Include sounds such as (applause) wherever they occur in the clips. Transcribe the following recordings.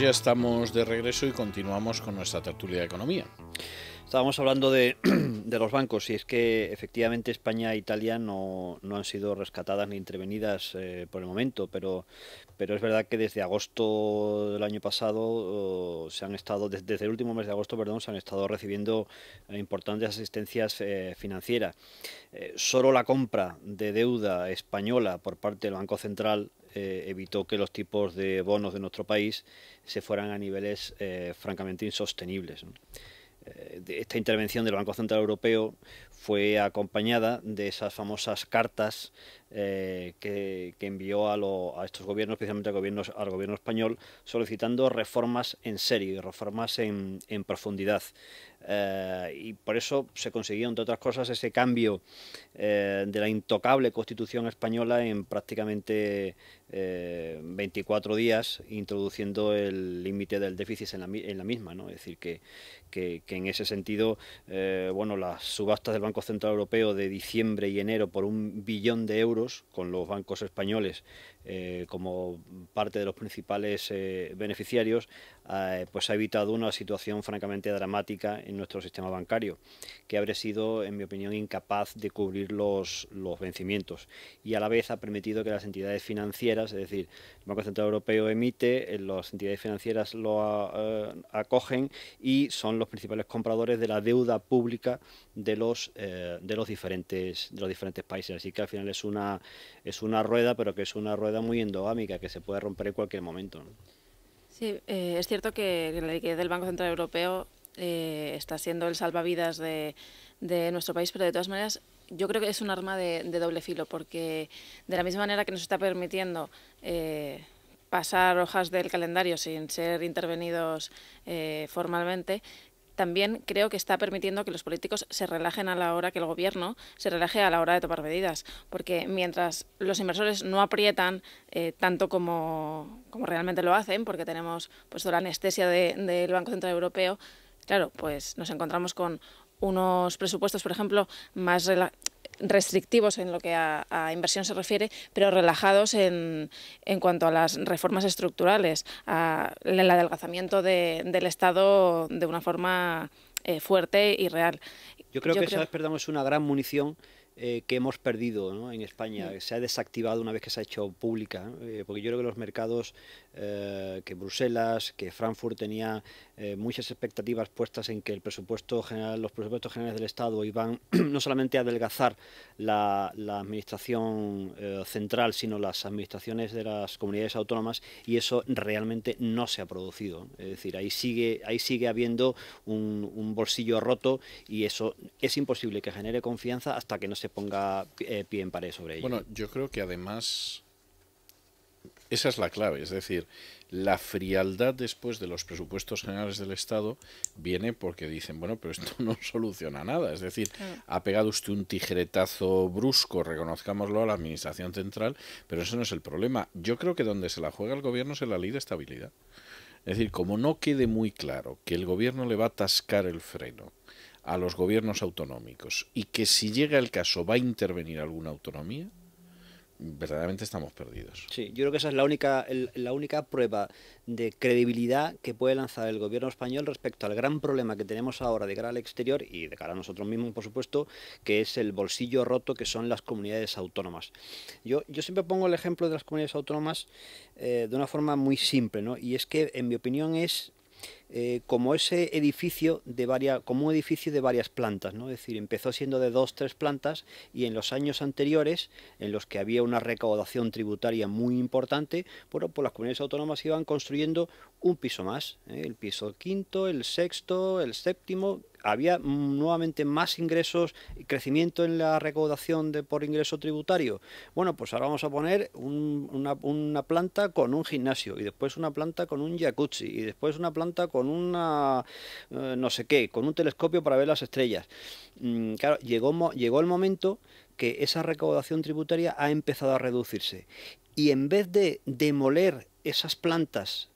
ya estamos de regreso y continuamos con nuestra tertulia de economía. Estábamos hablando (clears throat) de, los bancos y es que efectivamente España e Italia no, no han sido rescatadas ni intervenidas eh, por el momento, pero, pero es verdad que desde agosto del año pasado oh, se han estado, desde el último mes de agosto, perdón, se han estado recibiendo eh, importantes asistencias eh, financieras. Eh, solo la compra de deuda española por parte del Banco Central eh, evitó que los tipos de bonos de nuestro país se fueran a niveles eh, francamente insostenibles. Eh, esta intervención del Banco Central Europeo fue acompañada de esas famosas cartas que, envió a, a, estos gobiernos, especialmente al gobierno, al gobierno español, solicitando reformas en serio y reformas en, en profundidad. Eh, y por eso se consiguió, entre otras cosas, ese cambio eh, de la intocable constitución española en prácticamente 24 eh, días, introduciendo el límite del déficit en la, misma. ¿no? Es decir, que, en ese sentido, bueno, las subastas del Banco Central Europeo de diciembre y enero por un billón de euros, con los bancos españoles como parte de los principales beneficiarios, pues ha evitado una situación francamente dramática nuestro sistema bancario, que habría sido, en mi opinión, incapaz de cubrir los, los vencimientos y a la vez ha permitido que las entidades financieras, es decir, el Banco Central Europeo emite, eh, las entidades financieras lo eh, acogen y son los principales compradores de la deuda pública de los, eh, de los, diferentes, de los diferentes países. Así que al final es una, es una rueda, pero que es una rueda muy endogámica, que se puede romper en cualquier momento. Sí, es cierto que la liquidez del Banco Central Europeo eh, está siendo el salvavidas de, nuestro país, pero de todas maneras yo creo que es un arma de, doble filo, porque de la misma manera que nos está permitiendo eh, pasar hojas del calendario sin ser intervenidos eh, formalmente, también creo que está permitiendo que los políticos se relajen a la hora que el gobierno se relaje a la hora de tomar medidas, porque mientras los inversores no aprietan tanto como, realmente lo hacen, porque tenemos pues, la anestesia del Banco Central Europeo, Claro, pues nos encontramos con unos presupuestos, por ejemplo, más restrictivos en lo que a, inversión se refiere, pero relajados en, en cuanto a las reformas estructurales, a, el adelgazamiento del Estado de una forma eh, fuerte y real. Yo creo que creo... es una gran munición eh, que hemos perdido en España, se ha desactivado una vez que se ha hecho pública, eh, porque yo creo que los mercados eh, que Bruselas, que Frankfurt tenía eh, muchas expectativas puestas en que el presupuesto general, los presupuestos generales del Estado iban (clears throat) no solamente a adelgazar la, administración eh, central, sino las administraciones de las comunidades autónomas, y eso realmente no se ha producido. Es decir, ahí sigue, ahí sigue habiendo un bolsillo roto y eso es imposible que genere confianza hasta que no se ponga pie en pared sobre ello. Bueno, yo creo que además esa es la clave, es decir, la frialdad después de los presupuestos generales del Estado viene porque dicen, bueno, pero esto (laughs) no soluciona nada, es decir, ha pegado usted un tijeretazo brusco, reconozcámoslo, a la Administración Central, pero eso no es el problema. Yo creo que donde se la juega el gobierno es en la ley de estabilidad. Es decir, como no quede muy claro que el gobierno le va a atascar el freno a los gobiernos autonómicos y que si llega el caso va a intervenir alguna autonomía, verdaderamente estamos perdidos. Sí, yo creo que esa es la única, la única prueba de credibilidad que puede lanzar el gobierno español respecto al gran problema que tenemos ahora de cara al exterior y de cara a nosotros mismos, por supuesto, que es el bolsillo roto que son las comunidades autónomas. Yo, yo siempre pongo el ejemplo de las comunidades autónomas eh, de una forma muy simple, ¿no? Y es que, en mi opinión, es eh, como ese edificio de varias, como un edificio de varias plantas, ¿no? Es decir, empezó siendo de dos, tres plantas y en los años anteriores, en los que había una recaudación tributaria muy importante, bueno, pues las comunidades autónomas iban construyendo un piso más, ¿eh? el piso quinto, el sexto, el séptimo, había nuevamente más ingresos, ...y crecimiento en la recaudación de, por ingreso tributario. Bueno, pues ahora vamos a poner una, una planta con un gimnasio y después una planta con un jacuzzi y después una planta con con una eh, no sé qué, con un telescopio para ver las estrellas. Mm, claro, llegó, llegó el momento que esa recaudación tributaria ha empezado a reducirse. Y en vez de demoler esas plantas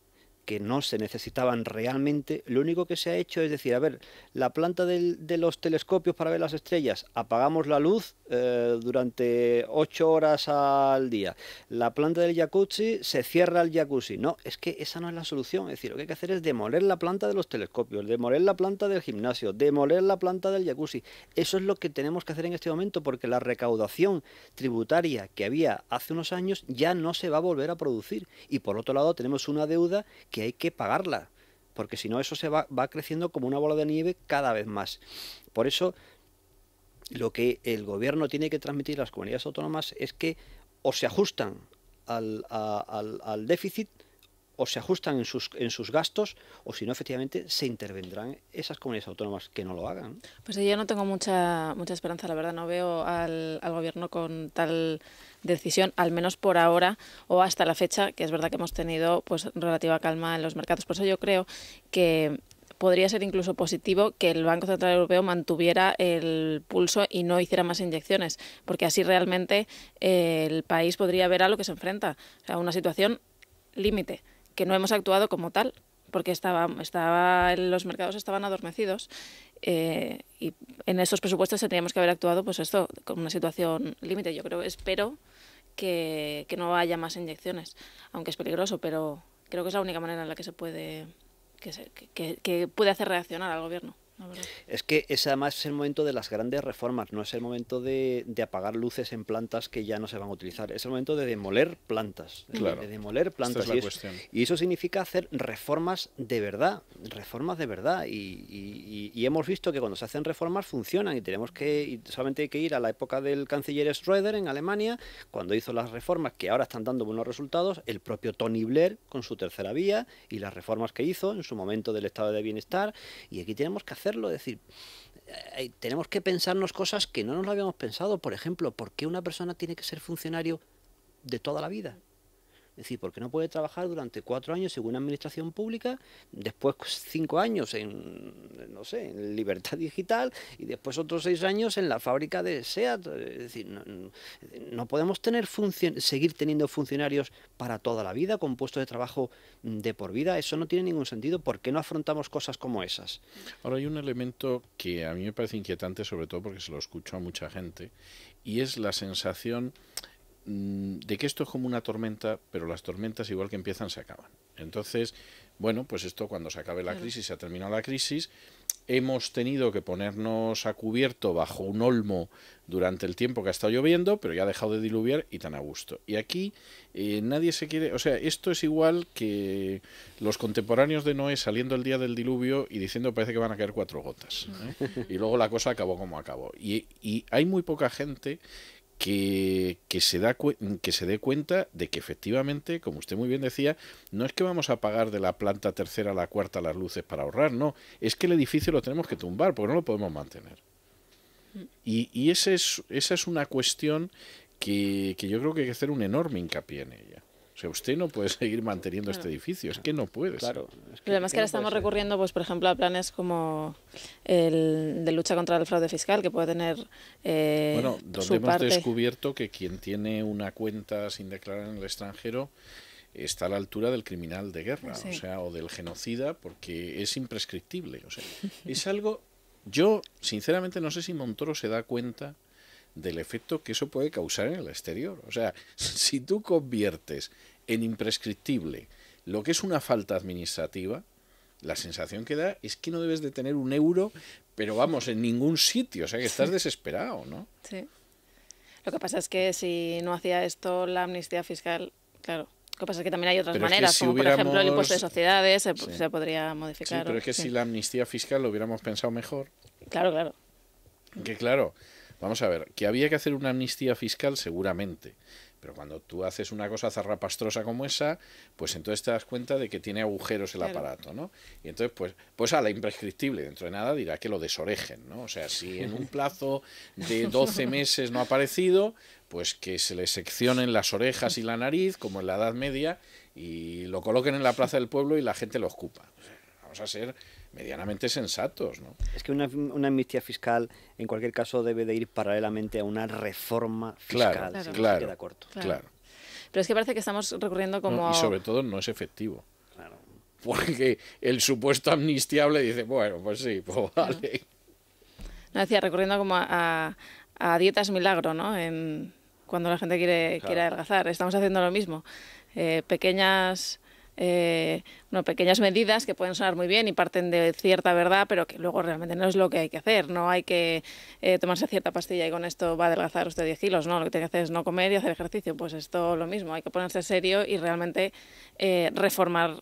que no se necesitaban realmente, lo único que se ha hecho es decir, a ver, la planta de los telescopios para ver las estrellas, apagamos la luz eh, durante ocho horas al día. La planta del jacuzzi, se cierra el jacuzzi. No, es que esa no es la solución. Es decir, lo que hay que hacer es demoler la planta de los telescopios, demoler la planta del gimnasio, demoler la planta del jacuzzi. Eso es lo que tenemos que hacer en este momento porque la recaudación tributaria que había hace unos años ya no se va a volver a producir. Y por otro lado tenemos una deuda que hay que pagarla, porque si no eso se va, creciendo como una bola de nieve cada vez más. Por eso lo que el gobierno tiene que transmitir a las comunidades autónomas es que o se ajustan al, al déficit, o se ajustan en sus, en sus gastos o si no, efectivamente, se intervendrán esas comunidades autónomas que no lo hagan. Pues yo no tengo mucha, mucha esperanza, la verdad, no veo al, al gobierno con tal decisión, al menos por ahora o hasta la fecha, que es verdad que hemos tenido pues relativa calma en los mercados. Por eso yo creo que podría ser incluso positivo que el Banco Central Europeo mantuviera el pulso y no hiciera más inyecciones, porque así realmente eh, el país podría ver a lo que se enfrenta, o sea, una situación límite que no hemos actuado como tal, porque estaba, estaba, los mercados estaban adormecidos eh, y en esos presupuestos tendríamos que haber actuado, pues esto, con una situación límite. Yo creo, espero que, que, no haya más inyecciones, aunque es peligroso, pero creo que es la única manera en la que se puede, que, se, que puede hacer reaccionar al gobierno es que ese además es el momento de las grandes reformas, no es el momento de, apagar luces en plantas que ya no se van a utilizar, es el momento de demoler plantas, de, demoler plantas. y, eso, significa hacer reformas de verdad, reformas de verdad. Y, hemos visto que cuando se hacen reformas funcionan y tenemos que solamente hay que ir a la época del canciller Schröder en Alemania, cuando hizo las reformas que ahora están dando buenos resultados, el propio Tony Blair con su tercera vía y las reformas que hizo en su momento del estado de bienestar. Y aquí tenemos que hacer es decir, eh, tenemos que pensarnos cosas que no nos lo habíamos pensado. Por ejemplo, ¿por qué una persona tiene que ser funcionario de toda la vida? Es decir, porque no puede trabajar durante cuatro años en una administración pública, después cinco años en, no sé, en libertad digital y después otros seis años en la fábrica de SEAT. Es decir, no, podemos tener seguir teniendo funcionarios para toda la vida con puestos de trabajo de por vida. Eso no tiene ningún sentido. ¿Por qué no afrontamos cosas como esas? Ahora hay un elemento que a mí me parece inquietante, sobre todo porque se lo escucho a mucha gente, y es la sensación Mm, de que esto es como una tormenta, pero las tormentas igual que empiezan se acaban. Entonces, bueno, pues esto cuando se acabe la crisis, se ha terminado la crisis, hemos tenido que ponernos a cubierto bajo un olmo durante el tiempo que ha estado lloviendo, pero ya ha dejado de diluviar y tan a gusto. Y aquí eh, nadie se quiere, o sea, esto es igual que los contemporáneos de Noé saliendo el día del diluvio y diciendo parece que van a caer cuatro gotas. ¿eh? (laughs) Y luego la cosa acabó como acabó. y hay muy poca gente que, se da que se dé cuenta de que efectivamente, como usted muy bien decía, no es que vamos a pagar de la planta tercera a la cuarta las luces para ahorrar, no, es que el edificio lo tenemos que tumbar porque no lo podemos mantener. Y, y ese es, esa es una cuestión que, que yo creo que hay que hacer un enorme hincapié en ella. O sea, usted no puede (laughs) seguir manteniendo este edificio, es que no puede. Claro. además que ahora estamos recurriendo, pues, por ejemplo, a planes como el de lucha contra el fraude fiscal, que puede tener eh, Bueno, donde hemos descubierto que quien tiene una cuenta sin declarar en el extranjero está a la altura del criminal de guerra, o sea, o del genocida, porque es imprescriptible. O sea, es algo... Yo, sinceramente, no sé si Montoro se da cuenta del efecto que eso puede causar en el exterior. O sea, (laughs) si tú conviertes en imprescriptible lo que es una falta administrativa, la sensación que da es que no debes de tener un euro, pero vamos, en ningún sitio, o sea que estás desesperado, ¿no? Sí. Lo que pasa es que si no hacía esto la amnistía fiscal, claro, lo que pasa es que también hay otras maneras, como por ejemplo el impuesto de sociedades, se, podría modificar. Sí, pero es que si la amnistía fiscal lo hubiéramos pensado mejor. Claro, claro. Que claro, Vamos a ver, que había que hacer una amnistía fiscal seguramente, pero cuando tú haces una cosa zarrapastrosa como esa, pues entonces te das cuenta de que tiene agujeros el aparato, ¿no? Y entonces, pues, pues a la imprescriptible, dentro de nada dirá que lo desorejen, ¿no? O sea, si en un plazo de 12 (laughs) meses no ha aparecido, pues que se le seccionen las orejas y la nariz, como en la Edad Media, y lo coloquen en la plaza del pueblo y la gente lo ocupa vamos a ser medianamente sensatos. ¿no? Es que una, amnistía fiscal, en cualquier caso, debe de ir paralelamente a una reforma fiscal. Claro, claro. Pero es que parece que estamos recurriendo como... y sobre todo no es efectivo. Claro. Porque el supuesto amnistiable dice, bueno, pues sí, pues vale. No, decía, recurriendo como a, dietas milagro, ¿no? cuando la gente quiere, adelgazar. Estamos haciendo lo mismo. Eh, pequeñas eh, pequeñas medidas que pueden sonar muy bien y parten de cierta verdad, pero que luego realmente no es lo que hay que hacer. No hay que eh, tomarse cierta pastilla y con esto va a adelgazar usted 10 kilos. No, lo que tiene que hacer es no comer y hacer ejercicio. Pues esto lo mismo. Hay que ponerse serio y realmente eh, reformar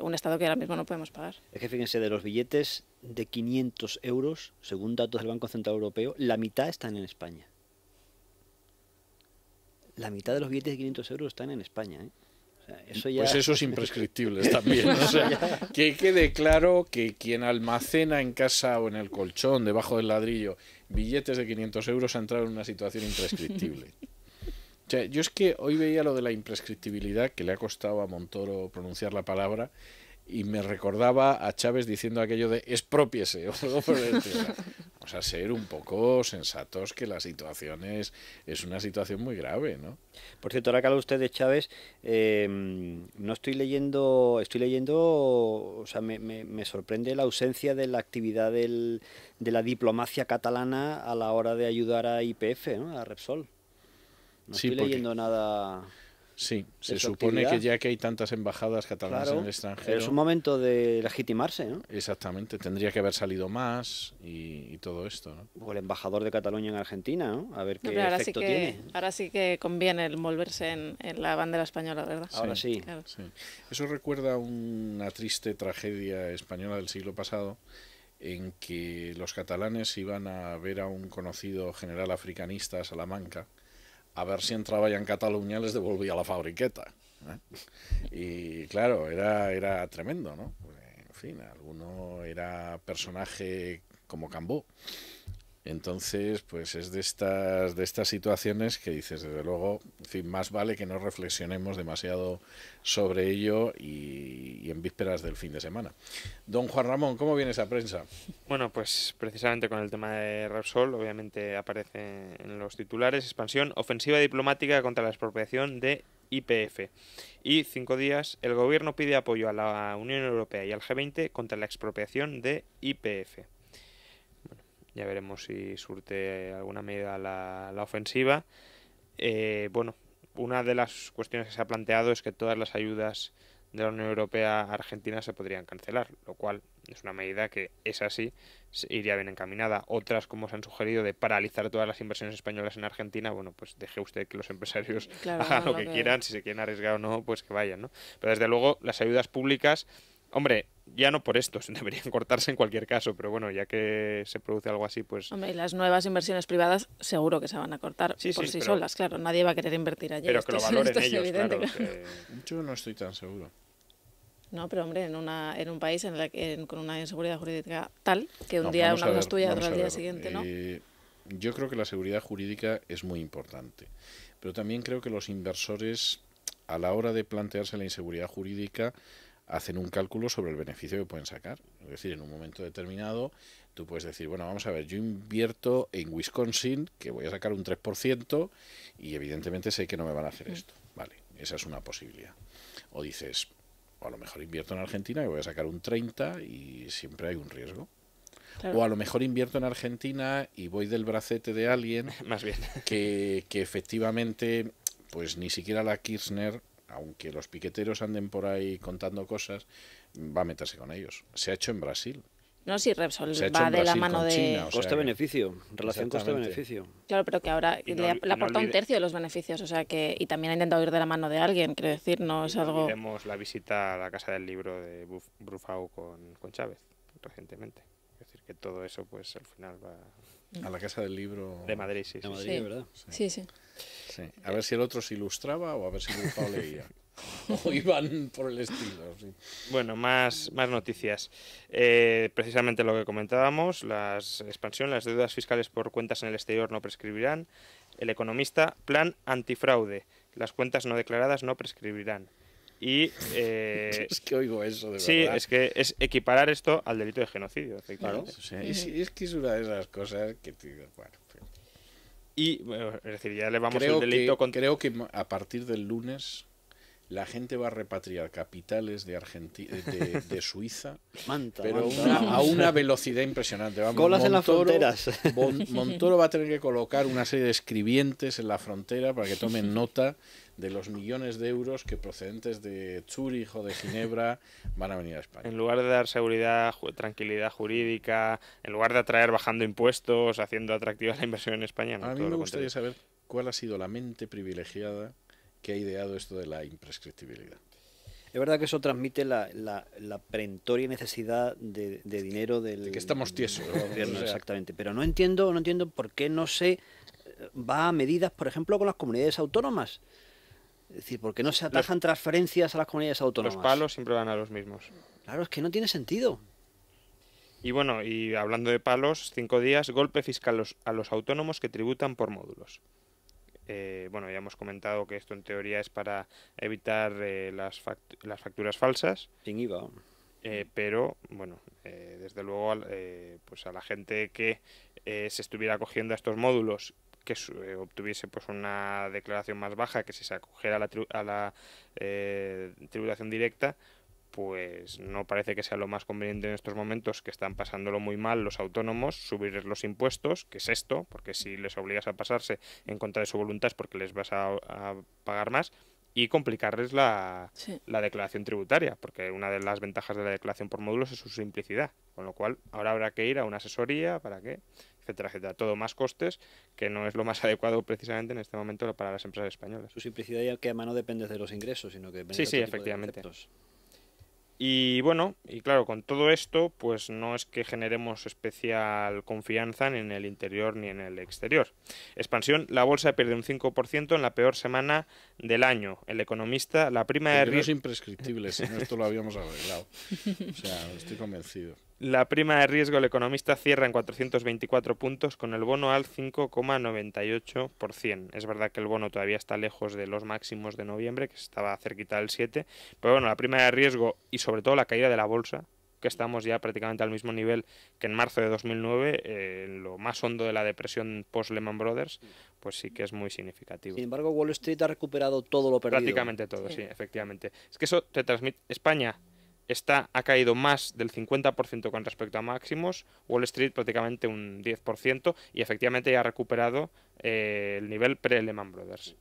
un Estado que ahora mismo no podemos pagar. Es que fíjense, de los billetes de 500 euros, según datos del Banco Central Europeo, la mitad están en España. La mitad de los billetes de 500 euros están en España. ¿eh? Pues eso es imprescriptible también. (laughs) que quede claro que quien almacena en casa o en el colchón, debajo del ladrillo, billetes de 500 euros ha entrado en una situación imprescriptible. (laughs) yo es que hoy veía lo de la imprescriptibilidad, que le ha costado a Montoro pronunciar la palabra, y me recordaba a Chávez diciendo aquello de expropiese. (laughs) O a ser un poco sensatos que la situación es, es una situación muy grave, ¿no? Por cierto, ahora que habla usted de Chávez, em, no estoy leyendo, estoy leyendo, o sea, me, sorprende la ausencia de la actividad de la diplomacia catalana a la hora de ayudar a IPF, ¿no? a Repsol. No estoy leyendo nada. Sí, se supone que ya que hay tantas embajadas catalanas en el extranjero. Es un momento de legitimarse, ¿no? Exactamente, tendría que haber salido más y, todo esto, ¿no? O el embajador de Cataluña en Argentina, ¿no? A ver qué efecto Ahora sí que conviene el volverse en, la bandera española, ¿verdad? Ahora sí. Eso recuerda una triste tragedia española del siglo pasado en que los catalanes iban a ver a un conocido general africanista Salamanca a ver si entraba ya en Cataluña les devolvía la fabriqueta. ¿eh? Y claro, era, era tremendo, ¿no? Pues, en fin, alguno era personaje como Cambó, entonces, pues es de estas, de estas situaciones que dices, desde luego, más vale que no reflexionemos demasiado sobre ello y, en vísperas del fin de semana. Don Juan Ramón, ¿cómo viene esa prensa? Bueno, pues precisamente con el tema de Repsol, obviamente aparece en los titulares, expansión, ofensiva diplomática contra la expropiación de IPF. Y cinco días, el gobierno pide apoyo a la Unión Europea y al G20 contra la expropiación de IPF. Ya veremos si surte alguna medida la, ofensiva. Eh, bueno, una de las cuestiones que se ha planteado es que todas las ayudas de la Unión Europea a Argentina se podrían cancelar, lo cual es una medida que es así, iría bien encaminada. Otras, como se han sugerido, de paralizar todas las inversiones españolas en Argentina, bueno, pues deje usted que los empresarios (laughs) hagan lo que, que quieran, si se quieren arriesgar o no, pues que vayan, ¿no? Pero desde luego las ayudas públicas Hombre, ya no por esto, (laughs) deberían cortarse en cualquier caso, pero bueno, ya que se produce algo así, pues... Hombre, las nuevas inversiones privadas seguro que se van a cortar por sí, solas, claro, nadie va a querer invertir allí. Pero que (laughs) ellos, claro. Yo no estoy tan seguro. No, pero hombre, en, una, en un país en con una inseguridad jurídica tal, que un día una cosa es tuya, otro al día siguiente, ¿no? Eh, yo creo que la seguridad jurídica es muy importante, pero también creo que los inversores, a la hora de plantearse la inseguridad jurídica, hacen un cálculo sobre el beneficio que pueden sacar. Es decir, en un momento determinado, tú puedes decir, bueno, vamos a ver, yo invierto en Wisconsin, que voy a sacar un 3%, y evidentemente sé que no me van a hacer mm. esto. Vale, esa es una posibilidad. O dices, o a lo mejor invierto en Argentina, y voy a sacar un 30% y siempre hay un riesgo. O a lo mejor invierto en Argentina y voy del bracete de alguien. (laughs) Más bien. Que, que efectivamente, pues ni siquiera la Kirchner aunque los piqueteros anden por ahí contando cosas, va a meterse con ellos. Se ha hecho en Brasil. No, si Repsol va de la mano de... China, beneficio relación costo beneficio Claro, pero que ahora le, aporta un tercio de los beneficios, o sea que... Y también ha intentado ir de la mano de alguien, quiero decir, no es algo... Tenemos la visita a la Casa del Libro de Brufau con Chávez recientemente. Es decir, que todo eso, pues al final va. A la Casa del Libro. De Madrid, sí. A ver si el otro se ilustraba o a ver si el leía. (laughs) o iban por el estilo. Bueno, más, más noticias. Eh, precisamente lo que comentábamos, las expansión, las deudas fiscales por cuentas en el exterior no prescribirán. El economista, plan antifraude. Las cuentas no declaradas no prescribirán. Y, eh, (laughs) es que oigo eso, de verdad. sí, es que es equiparar esto al delito de genocidio. Claro, es, que es una de esas cosas que te digo, bueno, Y, es decir, ya le vamos a el delito que, Creo que a partir del lunes la gente va a repatriar capitales de (laughs) de, Suiza, pero a una velocidad impresionante. Vamos, Colas en las fronteras. (laughs) Montoro va a tener que colocar una serie de escribientes en la frontera para que tomen (laughs) nota de los millones de euros que procedentes de Zúrich o de Ginebra van a venir a España. En lugar de dar seguridad, tranquilidad jurídica, en lugar de atraer bajando impuestos, haciendo atractiva la inversión en España. a mí me gustaría saber cuál ha sido la mente privilegiada que ha ideado esto de la imprescriptibilidad. Es verdad que eso transmite la, la, la necesidad de, dinero del que estamos tiesos. exactamente. Pero no entiendo, no entiendo por qué no se eh, va a medidas, por ejemplo, con las comunidades autónomas. Es decir, ¿por qué no se atajan transferencias a las comunidades autónomas? Los palos siempre van a los mismos. Claro, es que no tiene sentido. Y bueno, y hablando de palos, cinco días, golpe fiscal a los autónomos que tributan por módulos. Eh, bueno, ya hemos comentado que esto en teoría es para evitar eh, las, facturas falsas. Sin IVA. Eh, pero, bueno, desde luego, pues a la gente que se estuviera acogiendo a estos módulos que obtuviese pues una declaración más baja que si se acogiera la, a la tributación directa pues no parece que sea lo más conveniente en estos momentos que están pasándolo muy mal los autónomos, subir los impuestos, que es esto, porque si les obligas a pasarse en contra de su voluntad es porque les vas a, pagar más, y complicarles la, declaración tributaria, porque una de las ventajas de la declaración por módulos es su simplicidad, con lo cual ahora habrá que ir a una asesoría para que, etcétera, etcétera, todo más costes, que no es lo más (laughs) adecuado precisamente en este momento para las empresas españolas. Su simplicidad ya que a no depende de los ingresos, sino que depende sí, de sí, efectivamente. Y bueno, y claro, con todo esto, pues no es que generemos especial confianza ni en el interior ni en el exterior. Expansión, la bolsa pierde un 5% en la peor semana del año. El economista, la prima de riesgo... imprescriptibles, si no esto lo habíamos arreglado. (laughs) O sea, estoy convencido. La prima de riesgo el economista cierra en 424 puntos con el bono al 5,98%. Es verdad que el bono todavía está lejos de los máximos de noviembre, que estaba cerquita del 7, pero bueno, la prima de riesgo y sobre todo la caída de la bolsa, que estamos ya prácticamente al mismo nivel que en marzo de 2009, eh, lo más hondo de la depresión post-Lehman Brothers, pues sí que es muy significativo. Sin embargo, Wall Street ha recuperado todo lo perdido. Prácticamente todo, sí, sí efectivamente. Es que eso te transmite... España esta ha caído más del 50% con respecto a máximos, Wall Street prácticamente un 10% y efectivamente ha recuperado eh, el nivel pre-Lehman Brothers.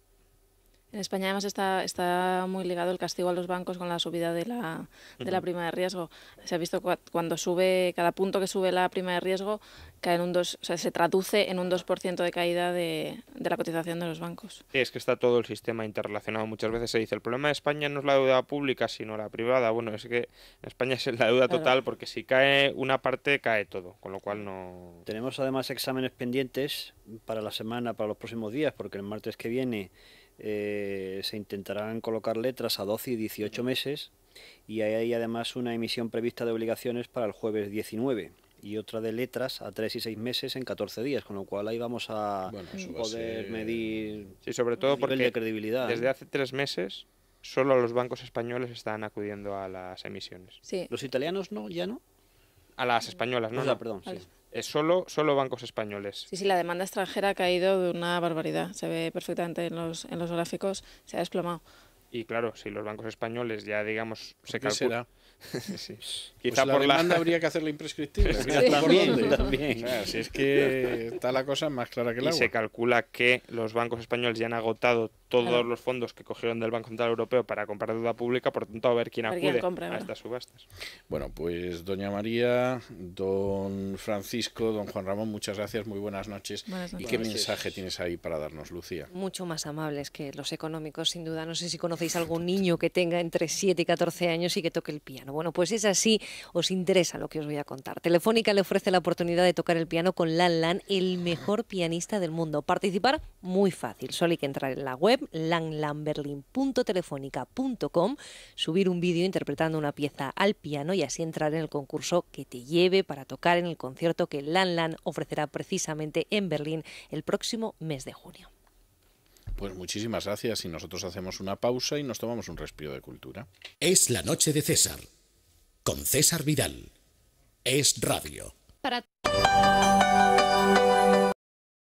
En España además está, está muy ligado el castigo a los bancos con la subida de la, de la prima de riesgo. Se ha visto cuando sube, cada punto que sube la prima de riesgo caen un dos, se traduce en un 2% de caída de, de, la cotización de los bancos. Sí, es que está todo el sistema interrelacionado. Muchas veces se dice, el problema de España no es la deuda pública, sino la privada. Bueno, es que en España es la deuda total porque si cae una parte, cae todo, con lo cual no... Tenemos además exámenes pendientes para la semana, para los próximos días, porque el martes que viene eh, se intentarán colocar letras a 12 y 18 meses y hay además una emisión prevista de obligaciones para el jueves 19 y otra de letras a 3 y 6 meses en 14 días, con lo cual ahí vamos a poder medir sí, sobre todo porque de credibilidad. Desde hace tres meses solo los bancos españoles están acudiendo a las emisiones. Los italianos no, ya no. A las españolas, ¿no? perdón, sí. Es solo, solo bancos españoles. Sí, sí, la demanda extranjera ha caído de una barbaridad. Se ve perfectamente en los, en los gráficos, se ha desplomado. Y claro, si los bancos españoles ya, digamos, se calculan. (laughs) sí. pues Quizá la demanda (laughs) habría que hacerla imprescriptible. También, también. si es que está la cosa más clara que el y se calcula que los bancos españoles ya han agotado todos los fondos que cogieron del Banco Central Europeo para comprar deuda pública, por tanto, a ver quién acude a, estas subastas. Bueno, pues doña María, don Francisco, don Juan Ramón, muchas gracias, muy buenas noches. ¿Y qué mensaje tienes ahí para darnos, Lucía? Mucho más amables que los económicos, sin duda. No sé si conocéis algún niño que tenga entre 7 y 14 años y que toque el piano. Bueno, pues es así, os interesa lo que os voy a contar. Telefónica le ofrece la oportunidad de tocar el piano con Lan Lan, el mejor pianista del mundo. Participar muy fácil, solo hay que entrar en la web web subir un vídeo interpretando una pieza al piano y así entrar en el concurso que te lleve para tocar en el concierto que Lanlan ofrecerá precisamente en Berlín el próximo mes de junio. Pues muchísimas gracias y nosotros hacemos una pausa y nos tomamos un respiro de cultura. Es la noche de César, con César Vidal. Es radio.